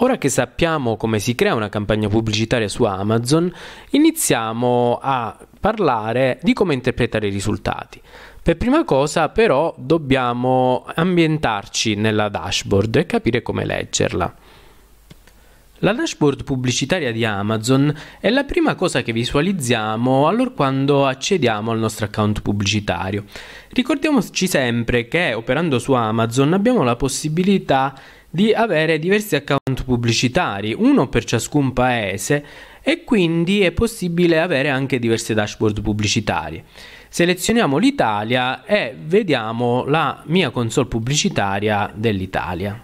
Ora che sappiamo come si crea una campagna pubblicitaria su Amazon, iniziamo a parlare di come interpretare i risultati. Per prima cosa però dobbiamo ambientarci nella dashboard e capire come leggerla. La dashboard pubblicitaria di Amazon è la prima cosa che visualizziamo allora quando accediamo al nostro account pubblicitario. Ricordiamoci sempre che operando su Amazon abbiamo la possibilità di di avere diversi account pubblicitari, uno per ciascun paese e quindi è possibile avere anche diverse dashboard pubblicitarie. Selezioniamo l'Italia e vediamo la mia console pubblicitaria dell'Italia.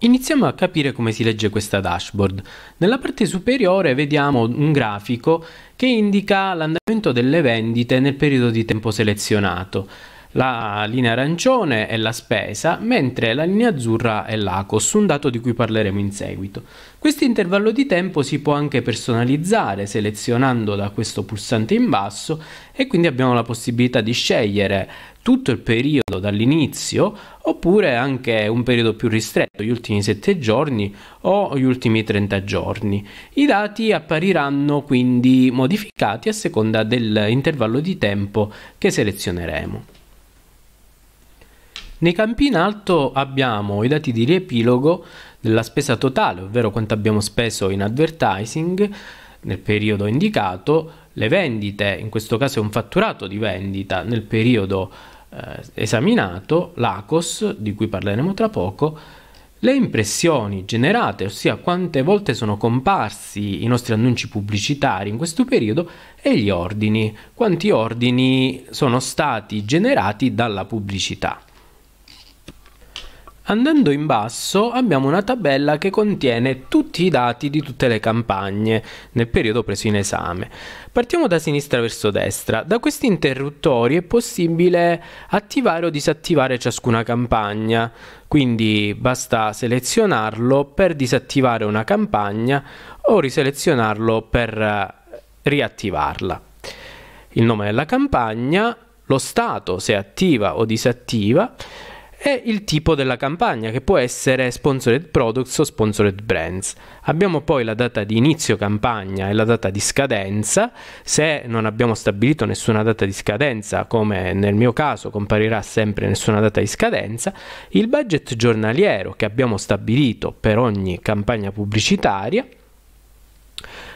Iniziamo a capire come si legge questa dashboard. Nella parte superiore vediamo un grafico che indica l'andamento delle vendite nel periodo di tempo selezionato. La linea arancione è la spesa, mentre la linea azzurra è l'ACOS, un dato di cui parleremo in seguito. Questo intervallo di tempo si può anche personalizzare selezionando da questo pulsante in basso e quindi abbiamo la possibilità di scegliere tutto il periodo dall'inizio oppure anche un periodo più ristretto, gli ultimi 7 giorni o gli ultimi 30 giorni. I dati appariranno quindi modificati a seconda dell'intervallo di tempo che selezioneremo. Nei campi in alto abbiamo i dati di riepilogo della spesa totale, ovvero quanto abbiamo speso in advertising nel periodo indicato, le vendite, in questo caso è un fatturato di vendita nel periodo eh, esaminato, l'ACOS di cui parleremo tra poco, le impressioni generate, ossia quante volte sono comparsi i nostri annunci pubblicitari in questo periodo, e gli ordini, quanti ordini sono stati generati dalla pubblicità. Andando in basso abbiamo una tabella che contiene tutti i dati di tutte le campagne nel periodo preso in esame. Partiamo da sinistra verso destra. Da questi interruttori è possibile attivare o disattivare ciascuna campagna, quindi basta selezionarlo per disattivare una campagna o riselezionarlo per eh, riattivarla. Il nome della campagna, lo stato se attiva o disattiva, e il tipo della campagna che può essere sponsored products o sponsored brands. Abbiamo poi la data di inizio campagna e la data di scadenza, se non abbiamo stabilito nessuna data di scadenza, come nel mio caso comparirà sempre nessuna data di scadenza, il budget giornaliero che abbiamo stabilito per ogni campagna pubblicitaria,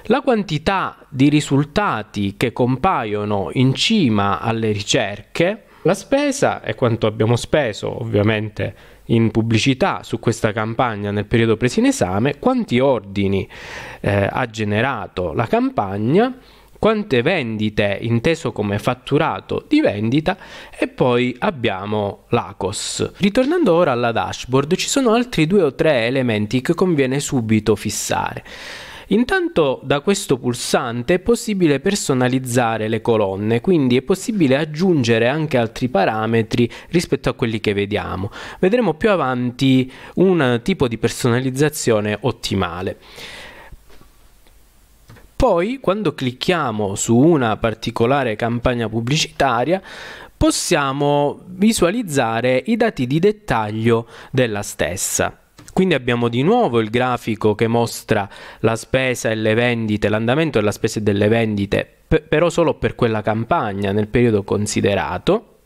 la quantità di risultati che compaiono in cima alle ricerche, la spesa e quanto abbiamo speso, ovviamente, in pubblicità su questa campagna nel periodo preso in esame, quanti ordini eh, ha generato la campagna, quante vendite inteso come fatturato di vendita e poi abbiamo l'ACOS. Ritornando ora alla dashboard ci sono altri due o tre elementi che conviene subito fissare. Intanto da questo pulsante è possibile personalizzare le colonne, quindi è possibile aggiungere anche altri parametri rispetto a quelli che vediamo. Vedremo più avanti un tipo di personalizzazione ottimale. Poi, quando clicchiamo su una particolare campagna pubblicitaria, possiamo visualizzare i dati di dettaglio della stessa. Quindi abbiamo di nuovo il grafico che mostra la spesa e le vendite, l'andamento della spesa e delle vendite, però solo per quella campagna nel periodo considerato.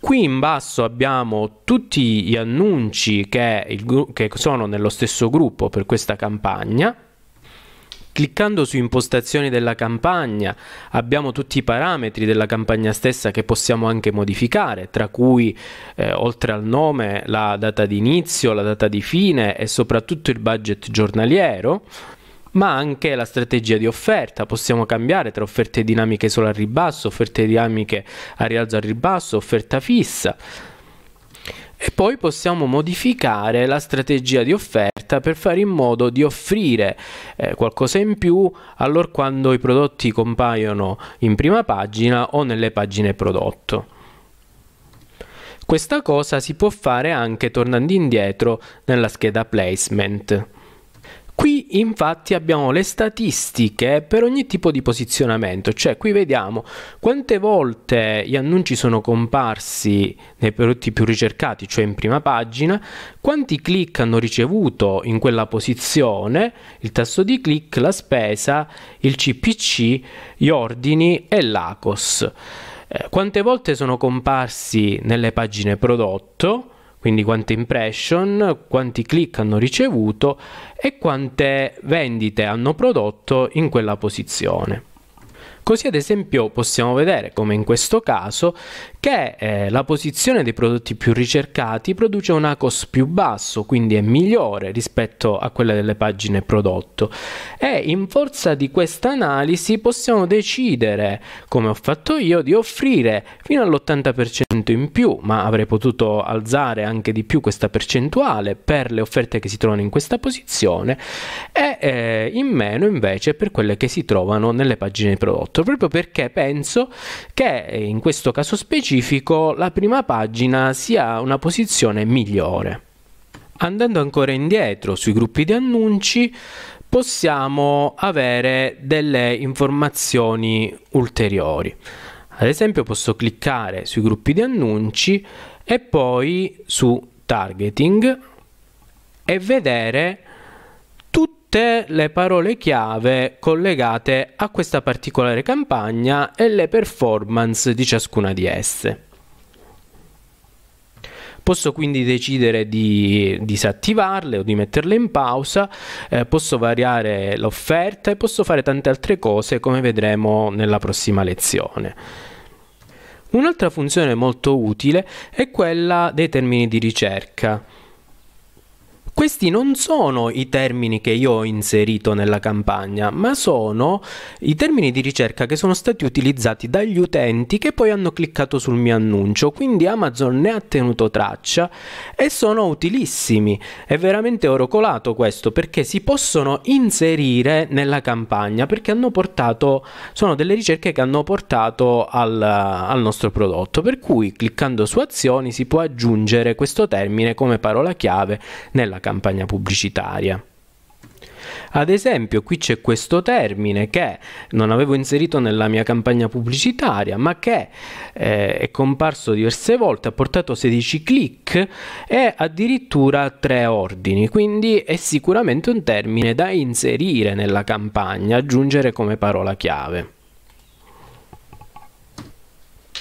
Qui in basso abbiamo tutti gli annunci che, il, che sono nello stesso gruppo per questa campagna Cliccando su impostazioni della campagna abbiamo tutti i parametri della campagna stessa che possiamo anche modificare, tra cui eh, oltre al nome la data di inizio, la data di fine e soprattutto il budget giornaliero, ma anche la strategia di offerta. Possiamo cambiare tra offerte dinamiche solo al ribasso, offerte dinamiche a rialzo al ribasso, offerta fissa. E poi possiamo modificare la strategia di offerta per fare in modo di offrire eh, qualcosa in più allora quando i prodotti compaiono in prima pagina o nelle pagine prodotto. Questa cosa si può fare anche tornando indietro nella scheda placement infatti abbiamo le statistiche per ogni tipo di posizionamento, cioè qui vediamo quante volte gli annunci sono comparsi nei prodotti più ricercati, cioè in prima pagina, quanti click hanno ricevuto in quella posizione, il tasso di click, la spesa, il CPC, gli ordini e l'ACOS. Eh, quante volte sono comparsi nelle pagine prodotto, quindi quante impression, quanti click hanno ricevuto e quante vendite hanno prodotto in quella posizione. Così ad esempio possiamo vedere, come in questo caso, che eh, la posizione dei prodotti più ricercati produce un ACOS più basso, quindi è migliore rispetto a quella delle pagine prodotto. E in forza di questa analisi possiamo decidere, come ho fatto io, di offrire fino all'80% in più, ma avrei potuto alzare anche di più questa percentuale per le offerte che si trovano in questa posizione eh, in meno invece per quelle che si trovano nelle pagine di prodotto, proprio perché penso che eh, in questo caso specifico la prima pagina sia una posizione migliore. Andando ancora indietro sui gruppi di annunci, possiamo avere delle informazioni ulteriori. Ad esempio posso cliccare sui gruppi di annunci e poi su targeting e vedere tutte le parole chiave collegate a questa particolare campagna e le performance di ciascuna di esse. Posso quindi decidere di disattivarle o di metterle in pausa, eh, posso variare l'offerta e posso fare tante altre cose come vedremo nella prossima lezione. Un'altra funzione molto utile è quella dei termini di ricerca. Questi non sono i termini che io ho inserito nella campagna, ma sono i termini di ricerca che sono stati utilizzati dagli utenti che poi hanno cliccato sul mio annuncio, quindi Amazon ne ha tenuto traccia e sono utilissimi. È veramente oro colato questo perché si possono inserire nella campagna perché hanno portato sono delle ricerche che hanno portato al, al nostro prodotto, per cui cliccando su azioni si può aggiungere questo termine come parola chiave nella campagna campagna pubblicitaria. Ad esempio, qui c'è questo termine che non avevo inserito nella mia campagna pubblicitaria, ma che eh, è comparso diverse volte, ha portato 16 click e addirittura 3 ordini, quindi è sicuramente un termine da inserire nella campagna, aggiungere come parola chiave.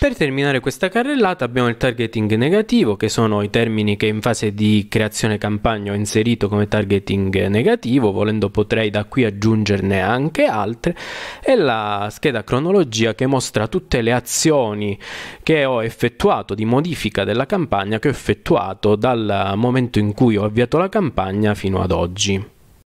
Per terminare questa carrellata abbiamo il targeting negativo, che sono i termini che in fase di creazione campagna ho inserito come targeting negativo, volendo potrei da qui aggiungerne anche altre, e la scheda cronologia che mostra tutte le azioni che ho effettuato di modifica della campagna che ho effettuato dal momento in cui ho avviato la campagna fino ad oggi.